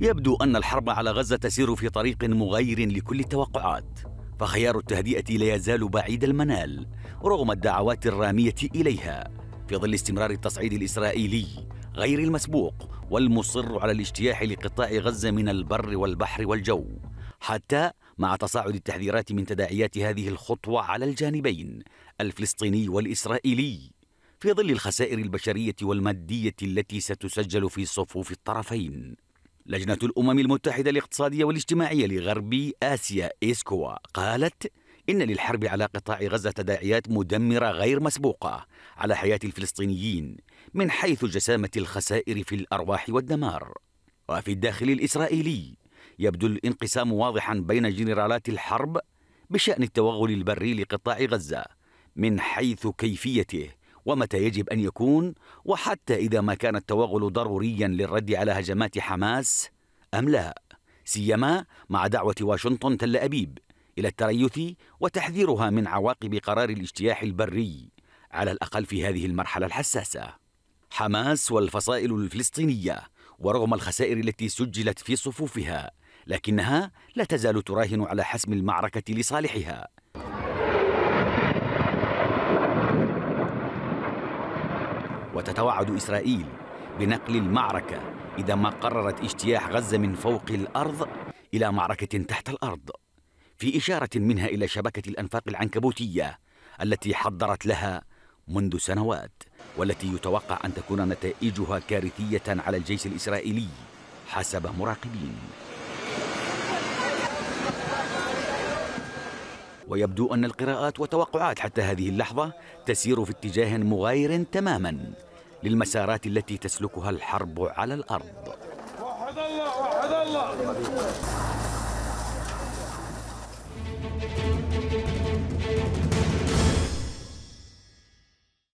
يبدو أن الحرب على غزة تسير في طريق مغاير لكل التوقعات فخيار التهدئة لا يزال بعيد المنال رغم الدعوات الرامية إليها في ظل استمرار التصعيد الإسرائيلي غير المسبوق والمصر على الاجتياح لقطاع غزة من البر والبحر والجو حتى مع تصاعد التحذيرات من تداعيات هذه الخطوة على الجانبين الفلسطيني والإسرائيلي في ظل الخسائر البشرية والمادية التي ستسجل في صفوف الطرفين لجنة الأمم المتحدة الاقتصادية والاجتماعية لغربي آسيا إيسكوا قالت إن للحرب على قطاع غزة تداعيات مدمرة غير مسبوقة على حياة الفلسطينيين من حيث جسامة الخسائر في الأرواح والدمار وفي الداخل الإسرائيلي يبدو الانقسام واضحا بين جنرالات الحرب بشأن التوغل البري لقطاع غزة من حيث كيفيته ومتى يجب أن يكون وحتى إذا ما كان التوغل ضروريا للرد على هجمات حماس أم لا سيما مع دعوة واشنطن تل أبيب إلى التريث وتحذيرها من عواقب قرار الاجتياح البري على الأقل في هذه المرحلة الحساسة حماس والفصائل الفلسطينية ورغم الخسائر التي سجلت في صفوفها لكنها لا تزال تراهن على حسم المعركة لصالحها وتتوعد إسرائيل بنقل المعركة إذا ما قررت اجتياح غزة من فوق الأرض إلى معركة تحت الأرض في إشارة منها إلى شبكة الأنفاق العنكبوتية التي حضرت لها منذ سنوات والتي يتوقع أن تكون نتائجها كارثية على الجيش الإسرائيلي حسب مراقبين ويبدو أن القراءات وتوقعات حتى هذه اللحظة تسير في اتجاه مغاير تماما للمسارات التي تسلكها الحرب على الأرض وحد الله وحد الله